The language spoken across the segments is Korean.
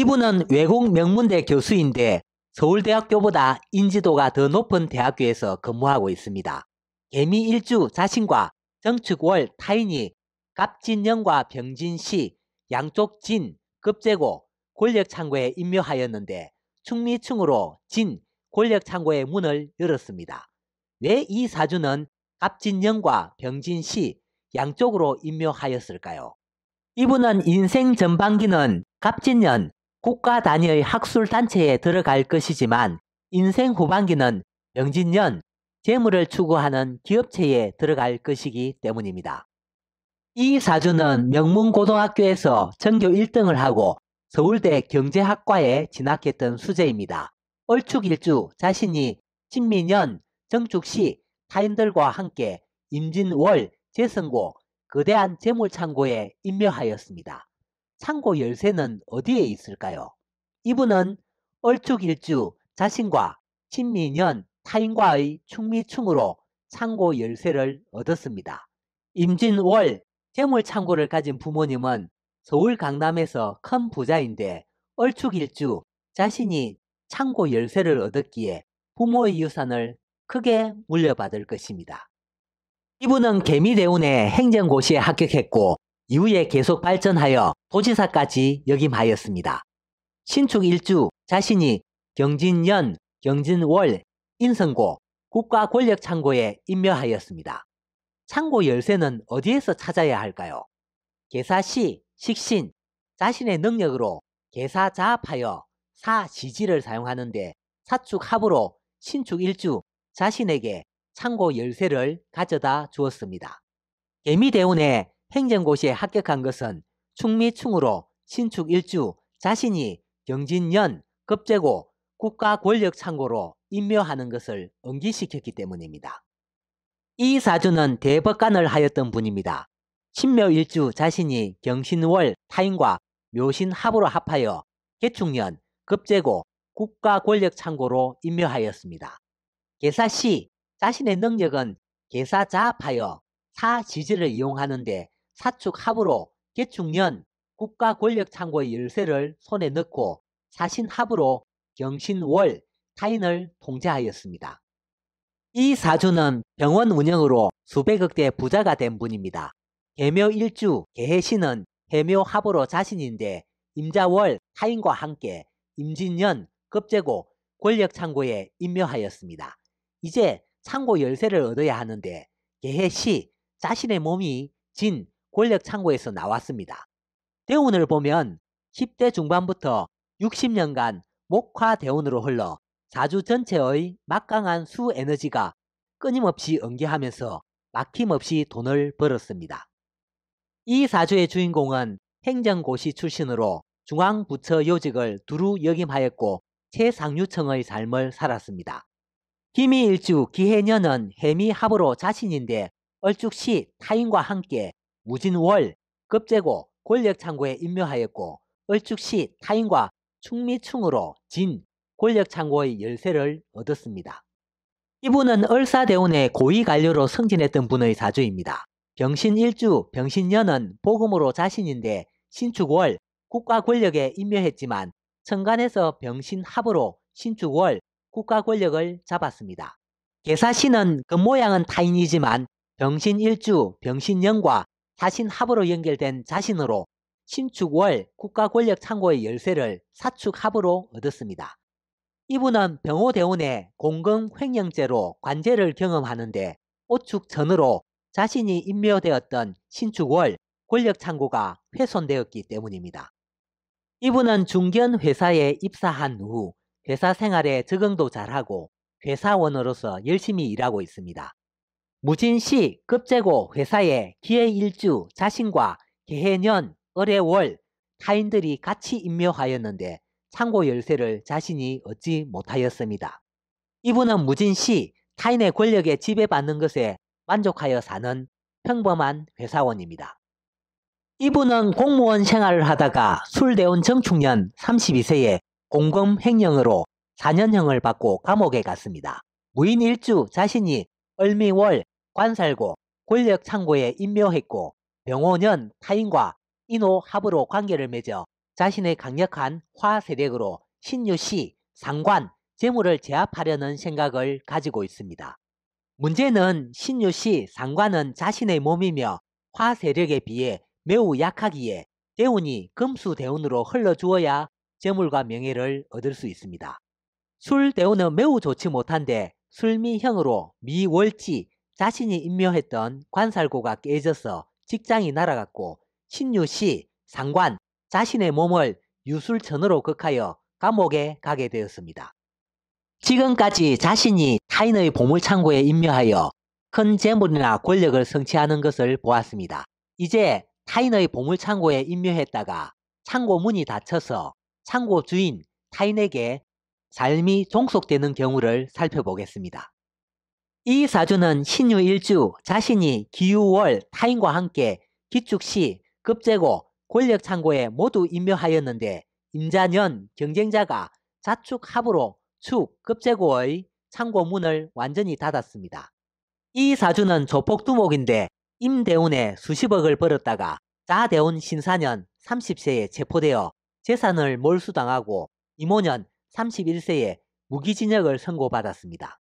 이분은 외국 명문대 교수인데 서울대학교보다 인지도가 더 높은 대학교에서 근무하고 있습니다. 개미일주 자신과 정축월 타인이 갑진년과 병진시 양쪽 진 급제고 권력 창고에 임묘하였는데 충미층으로진 권력 창고의 문을 열었습니다. 왜 이 사주는 갑진년과 병진시 양쪽으로 임묘하였을까요? 이분은 인생 전반기는 갑진년 국가 단위의 학술 단체에 들어갈 것이지만 인생 후반기는 명진년 재물을 추구하는 기업체에 들어갈 것이기 때문입니다. 이 사주는 명문고등학교에서 전교 1등을 하고 서울대 경제학과에 진학했던 수재입니다. 얼추길주 자신이 신민년 정축시, 타인들과 함께 임진월, 재성고, 거대한 재물창고에 임묘하였습니다. 창고 열쇠는 어디에 있을까요? 이분은 얼쭉일주 자신과 친미년 타인과의 충미충으로 창고 열쇠를 얻었습니다. 임진월 재물 창고를 가진 부모님은 서울 강남에서 큰 부자인데 얼쭉일주 자신이 창고 열쇠를 얻었기에 부모의 유산을 크게 물려받을 것입니다. 이분은 개미대운의 행정고시에 합격했고 이후에 계속 발전하여 도지사까지 역임하였습니다. 신축 1주 자신이 경진년, 경진월, 인성고, 국가 권력 창고에 임묘하였습니다. 창고 열쇠는 어디에서 찾아야 할까요? 개사시, 식신, 자신의 능력으로 개사 자합하여 사지지를 사용하는데 사축 합으로 신축 일주 자신에게 창고 열쇠를 가져다 주었습니다. 개미대운의 행정고시에 합격한 것은 충미충으로 신축 일주 자신이 경진년 급제고 국가 권력 창고로 임묘하는 것을 응기시켰기 때문입니다. 이 사주는 대법관을 하였던 분입니다. 신묘 일주 자신이 경신월 타인과 묘신합으로 합하여 개축년 급제고 국가 권력 창고로 임묘하였습니다. 계사시 자신의 능력은 계사자합하여 사지지를 이용하는데 사축 합으로 개축년 국가 권력 창고의 열쇠를 손에 넣고 사신 합으로 경신월 타인을 통제하였습니다. 이 사주는 병원 운영으로 수백억대 부자가 된 분입니다. 개묘 일주 개해신은 해묘 합으로 자신인데 임자월 타인과 함께 임진년 급제고 권력 창고에 임묘하였습니다. 이제 창고 열쇠를 얻어야 하는데 개해시 자신의 몸이 진 권력 창고에서 나왔습니다. 대운을 보면 10대 중반부터 60년간 목화 대운으로 흘러 자주 전체의 막강한 수 에너지가 끊임없이 응기하면서 막힘없이 돈을 벌었습니다. 이 사주의 주인공은 행정고시 출신으로 중앙부처 요직을 두루 역임하였고 최상류층의 삶을 살았습니다. 김이일주 기해년은 해미합으로 자신인데 얼죽시 타인과 함께 우진월, 급제고, 권력창고에 임묘하였고 을축시 타인과 충미충으로 진, 권력창고의 열쇠를 얻었습니다. 이분은 을사대운의 고위관료로 승진했던 분의 사주입니다. 병신일주, 병신년은 복음으로 자신인데 신축월, 국가권력에 임묘했지만 천간에서 병신합으로 신축월, 국가권력을 잡았습니다. 계사신은 금모양은 그 타인이지만 병신일주, 병신년과 자신 합으로 연결된 자신으로 신축월 국가 권력 창고의 열쇠를 사축 합으로 얻었습니다. 이분은 병호대운의 공금 횡령죄로 관제를 경험하는데 오축 전으로 자신이 임묘되었던 신축월 권력 창고가 훼손되었기 때문입니다. 이분은 중견 회사에 입사한 후 회사 생활에 적응도 잘하고 회사원으로서 열심히 일하고 있습니다. 무진시 급제고 회사에 기해일주 자신과 개해년 을뢰월 타인들이 같이 임묘하였는데 창고 열쇠를 자신이 얻지 못하였습니다. 이분은 무진시 타인의 권력에 지배받는 것에 만족하여 사는 평범한 회사원입니다. 이분은 공무원 생활을 하다가 술대운 정충년 32세에 공금 횡령으로 4년형을 받고 감옥에 갔습니다. 무인일주 자신이 얼미월 관살고 권력 창고에 임묘했고 병호년 타인과 인호 합으로 관계를 맺어 자신의 강력한 화세력으로 신유시, 상관, 재물을 제압하려는 생각을 가지고 있습니다. 문제는 신유시, 상관은 자신의 몸이며 화세력에 비해 매우 약하기에 대운이 금수대운으로 흘러주어야 재물과 명예를 얻을 수 있습니다. 술대운은 매우 좋지 못한데 술미형으로 미월지, 자신이 임명했던 관살고가 깨져서 직장이 날아갔고 신유씨 상관 자신의 몸을 유술천으로 극하여 감옥에 가게 되었습니다. 지금까지 자신이 타인의 보물창고에 임명하여 큰 재물이나 권력을 성취하는 것을 보았습니다. 이제 타인의 보물창고에 임명했다가 창고 문이 닫혀서 창고 주인 타인에게 삶이 종속되는 경우를 살펴보겠습니다. 이 사주는 신유일주 자신이 기유월 타인과 함께 기축시 급제고 권력창고에 모두 임명하였는데 임자년 경쟁자가 자축합으로 축 급제고의 창고문을 완전히 닫았습니다. 이 사주는 조폭두목인데 임대운에 수십억을 벌었다가 자대운 신사년 30세에 체포되어 재산을 몰수당하고 이모년 31세에 무기징역을 선고받았습니다.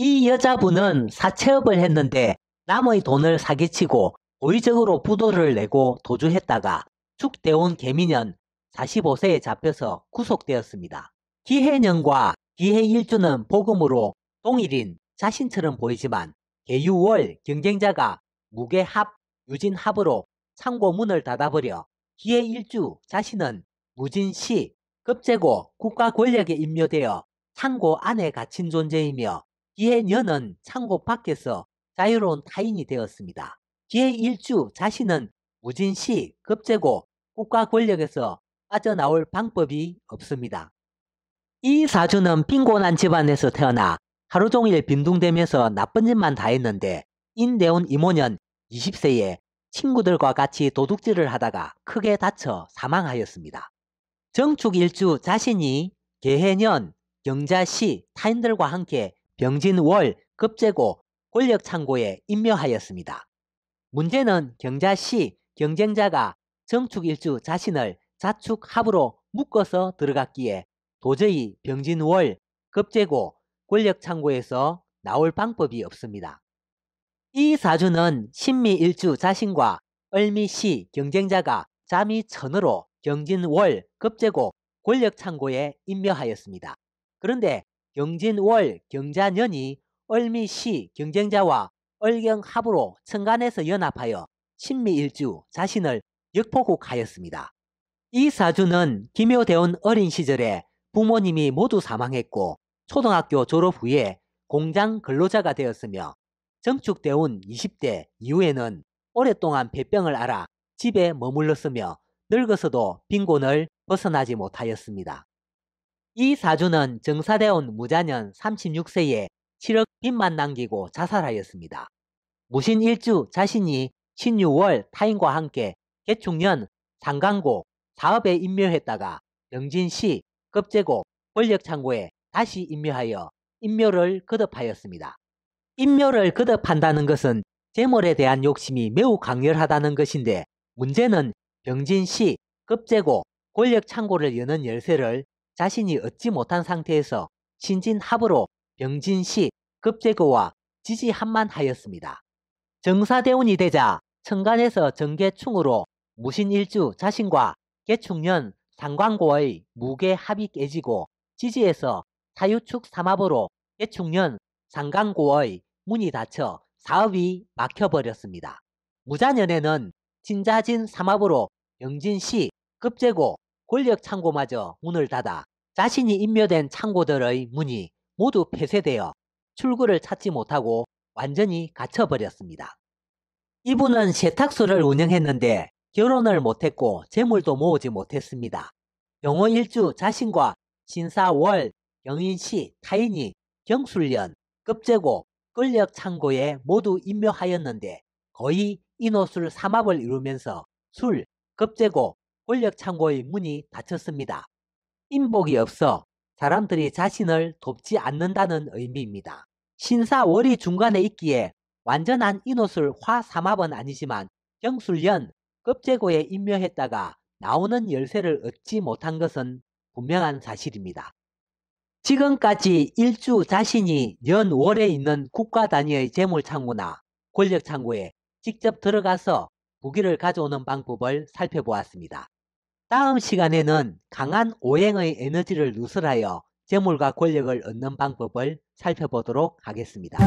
이 여자분은 사채업을 했는데 남의 돈을 사기치고 고의적으로 부도를 내고 도주했다가 축대온 개미년 45세에 잡혀서 구속되었습니다. 기해년과 기해일주는 복음으로 동일인 자신처럼 보이지만 개유월 경쟁자가 무게합 유진합으로 창고문을 닫아버려 기해일주 자신은 무진시 급제고 국가 권력에 임묘되어 창고 안에 갇힌 존재이며 기해년은 창고 밖에서 자유로운 타인이 되었습니다. 기해1주 자신은 무진시, 급제고, 국가 권력에서 빠져나올 방법이 없습니다. 이 사주는 빈곤한 집안에서 태어나 하루 종일 빈둥대면서 나쁜 짓만 다 했는데 인대온 이모년 20세에 친구들과 같이 도둑질을 하다가 크게 다쳐 사망하였습니다. 정축 일주 자신이 개해년, 경자시 타인들과 함께 병진월, 급제고, 권력창고에 임명하였습니다. 문제는 경자시 경쟁자가 정축일주 자신을 자축합으로 묶어서 들어갔기에 도저히 병진월, 급제고, 권력창고에서 나올 방법이 없습니다. 이 사주는 신미일주 자신과 을미시 경쟁자가 잠이 천으로 경진월, 급제고, 권력창고에 임명하였습니다. 그런데 경진월, 경자년이 얼미시 경쟁자와 얼경합으로 천간에서 연합하여 신미일주 자신을 역포국하였습니다. 이 사주는 김효대운 어린 시절에 부모님이 모두 사망했고 초등학교 졸업 후에 공장 근로자가 되었으며 정축대운 20대 이후에는 오랫동안 배병을 앓아 집에 머물렀으며 늙어서도 빈곤을 벗어나지 못하였습니다. 이 사주는 정사대원 무자년 36세에 7억 빚만 남기고 자살하였습니다. 무신 일주 자신이 1 6월 타인과 함께 개축년 상강고 사업에 임묘했다가 병진시 급제고 권력창고에 다시 임묘하여 임묘를 거듭하였습니다. 임묘를 거듭한다는 것은 재물에 대한 욕심이 매우 강렬하다는 것인데 문제는 병진시 급제고 권력창고를 여는 열쇠를 자신이 얻지 못한 상태에서 신진합으로 병진시 급제거와 지지한만 하였습니다. 정사대운이 되자 천간에서 정계충으로 무신일주 자신과 계충년 상광고의 무게 합이 깨지고 지지에서 사유축 삼합으로 계충년 상광고의 문이 닫혀 사업이 막혀버렸습니다. 무자년에는 진자진 삼합으로 영진시 급제고 권력 창고마저 문을 닫아 자신이 임묘된 창고들의 문이 모두 폐쇄되어 출구를 찾지 못하고 완전히 갇혀버렸습니다. 이분은 세탁소를 운영했는데 결혼을 못했고 재물도 모으지 못했습니다. 영호일주 자신과 신사월, 영인시, 타인이 경술련, 급제고, 권력창고에 모두 임묘하였는데 거의 인호술 삼합을 이루면서 술, 급제고, 권력창고의 문이 닫혔습니다. 인복이 음. 없어 사람들이 자신을 돕지 않는다는 의미입니다. 신사월이 중간에 있기에 완전한 인옷을 화삼합은 아니지만 경술련 급제고에 임명했다가 나오는 열쇠를 얻지 못한 것은 분명한 사실입니다. 지금까지 일주 자신이 연 월에 있는 국가 단위의 재물창고나 권력창고에 직접 들어가서 무기를 가져오는 방법을 살펴보았습니다. 다음 시간에는 강한 오행의 에너지를 누설하여 재물과 권력을 얻는 방법을 살펴보도록 하겠습니다.